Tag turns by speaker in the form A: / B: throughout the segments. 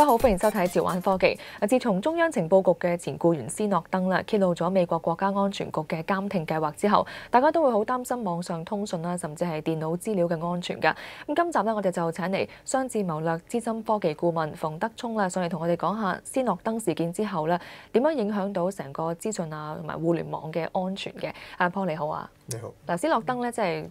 A: 大家好，欢迎收睇《潮玩科技》。啊，自从中央情报局嘅前雇员斯诺登啦揭露咗美国国家安全局嘅监听计划之后，大家都会好担心网上通讯啦，甚至系电脑资料嘅安全噶。咁今集咧，我哋就请嚟双智谋略资深科技顾问冯德聪啦，上嚟同我哋讲下斯诺登事件之后咧，点样影响到成个资讯啊同埋互联网嘅安全嘅。阿波你好啊，你好。嗱，斯诺登咧即系。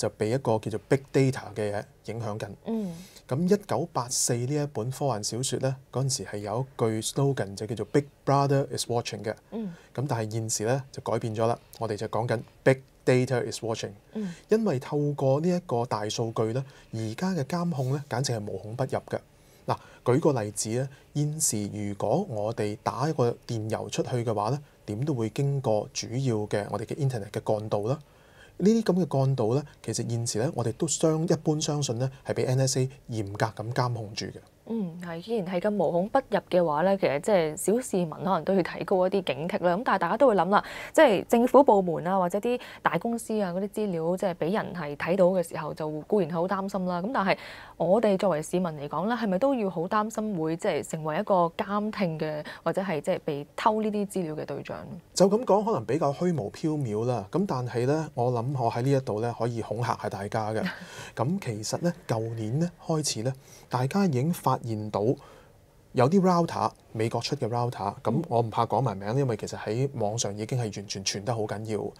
B: 就被一個叫做 Big Data 嘅嘢影響緊。嗯。咁一九八四呢一本科幻小説咧，嗰陣時係有一句 slogan 就叫做 Big Brother is Watching 嘅。嗯。咁但係現時咧就改變咗啦。我哋就講緊 Big Data is Watching。嗯。因為透過呢一個大數據咧，而家嘅監控咧簡直係無孔不入嘅。嗱，舉個例子咧，現時如果我哋打一個電郵出去嘅話咧，點都會經過主要嘅我哋嘅 Internet 嘅幹道啦。呢啲咁嘅幹道咧，其實現時咧，我哋都相一般相信咧，係俾 NSA 嚴格咁監控住嘅。
A: 嗯，係，既然係咁無孔不入嘅話咧，其實即係小市民可能都要提高一啲警惕啦。咁但係大家都會諗啦，即係政府部門啊，或者啲大公司啊嗰啲資料，即係俾人係睇到嘅時候，就固然係好擔心啦。咁但係我哋作為市民嚟講咧，係咪都要好擔心會即係成為一個監聽嘅，或者係即係被偷呢啲資料嘅對象？
B: 就咁講可能比較虛無縹緲啦。咁但係咧，我諗我喺呢一度咧可以恐嚇下大家嘅。咁其實咧，舊年咧開始咧，大家已經發。現到有啲 router 美國出嘅 router，咁我唔怕講埋名，因為其實喺網上已經係完全傳得好緊要。誒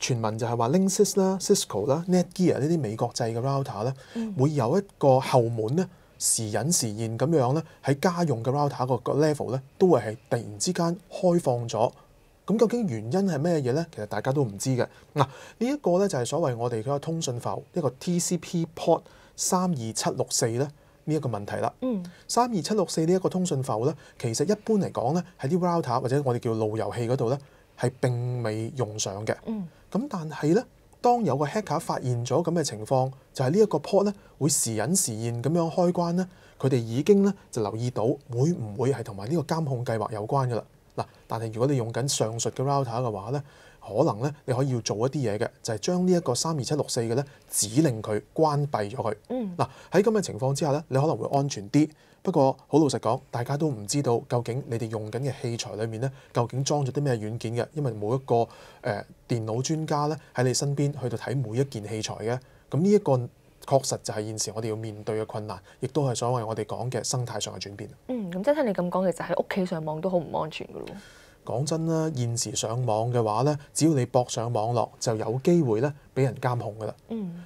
B: 傳聞就係話 Linksys 啦、Cisco 啦、Netgear 呢啲美國製嘅 router 咧，會有一個後門咧，時隱時現咁樣咧，喺家用嘅 router 個 level 咧，都會係突然之間開放咗。咁究竟原因係咩嘢咧？其實大家都唔知嘅。嗱，呢一個咧就係所謂我哋講嘅通訊埠，一個 TCP port 三二七六四咧。呢一個問題啦，三二七六四呢一個通訊埠咧，其實一般嚟講咧，喺啲 router 或者我哋叫路由器嗰度咧，係並未用上嘅。咁但係咧，當有個 hacker 發現咗咁嘅情況，就係呢一個 port 咧會時隱時現咁樣開關咧，佢哋已經咧就留意到會唔會係同埋呢個監控計劃有關嘅啦。嗱，但係如果你用緊上述嘅 router 嘅話咧，可能咧你可以要做一啲嘢嘅，就係將呢一個三二七六四嘅咧指令佢關閉咗佢。嗱喺咁嘅情況之下咧，你可能會安全啲。不過好老實講，大家都唔知道究竟你哋用緊嘅器材裏面咧究竟裝咗啲咩軟件嘅，因為冇一個誒電腦專家咧喺你身邊去到睇每一件器材嘅。咁呢一個確實就係現時我哋要面對嘅困難，亦都係所謂我哋講嘅生態上嘅轉變。
A: 嗯，咁即係聽你咁講，其實喺屋企上網都好唔安全噶咯。
B: 講真啦，現時上網嘅話咧，只要你博上網絡，就有機會咧俾人監控噶啦。嗯。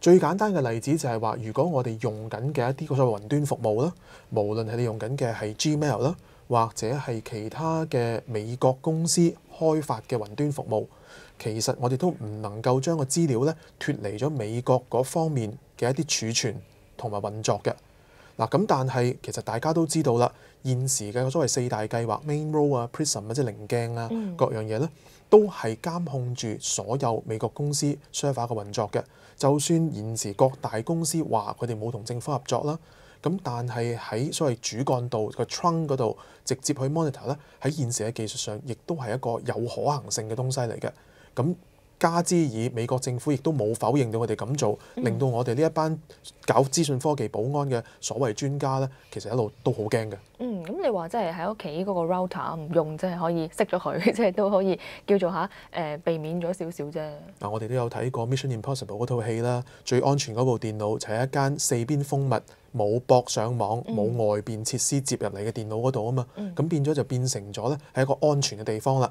B: 最簡單嘅例子就係話，如果我哋用緊嘅一啲所種雲端服務啦，無論係你用緊嘅係 Gmail 啦。或者係其他嘅美國公司開發嘅雲端服務，其實我哋都唔能夠將個資料咧脱離咗美國嗰方面嘅一啲儲存同埋運作嘅。嗱咁，但係其實大家都知道啦，現時嘅所謂四大計劃 m a i n Ro、啊、Prism） 即者棱鏡啊，各樣嘢咧，都係監控住所有美國公司 server 嘅運作嘅。就算現時各大公司話佢哋冇同政府合作啦。咁但係喺所謂主幹道個 trunk 嗰度直接去 monitor 咧，喺現時嘅技術上，亦都係一個有可行性嘅東西嚟嘅。咁加之以美國政府亦都冇否認到佢哋咁做，令到我哋呢一班搞資訊科技保安嘅所謂專家咧，其實一路都好驚嘅。
A: 嗯，咁你話即係喺屋企嗰個 router 唔用，即係可以熄咗佢，即係都可以叫做嚇誒避免咗少少啫。
B: 嗱，我哋都有睇過 Mission Impossible 嗰套戲啦，《最安全嗰部電腦》就係一間四邊封密、冇綁上網、冇外邊設施接入嚟嘅電腦嗰度啊嘛。咁變咗就變成咗咧，係一個安全嘅地方啦。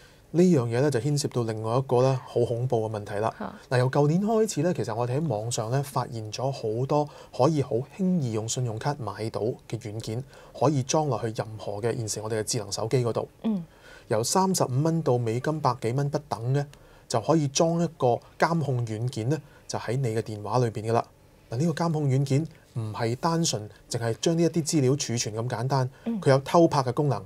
B: 呢樣嘢咧就牽涉到另外一個咧好恐怖嘅問題啦。嗱，由舊年開始咧，其實我哋喺網上咧發現咗好多可以好輕易用信用卡買到嘅軟件，可以裝落去任何嘅現時我哋嘅智能手機嗰度。由三十五蚊到美金百幾蚊不等咧，就可以裝一個監控軟件咧，就喺你嘅電話裏邊噶啦。嗱，呢個監控軟件唔係單純淨係將呢一啲資料儲存咁簡單，佢有偷拍嘅功能。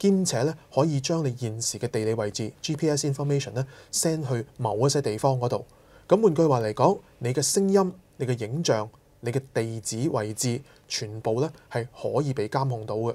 B: 兼且咧，可以將你現時嘅地理位置 GPS information 咧 send 去某一些地方嗰度。咁換句話嚟講，你嘅聲音、你嘅影像、你嘅地址位置，全部咧係可以被監控到嘅。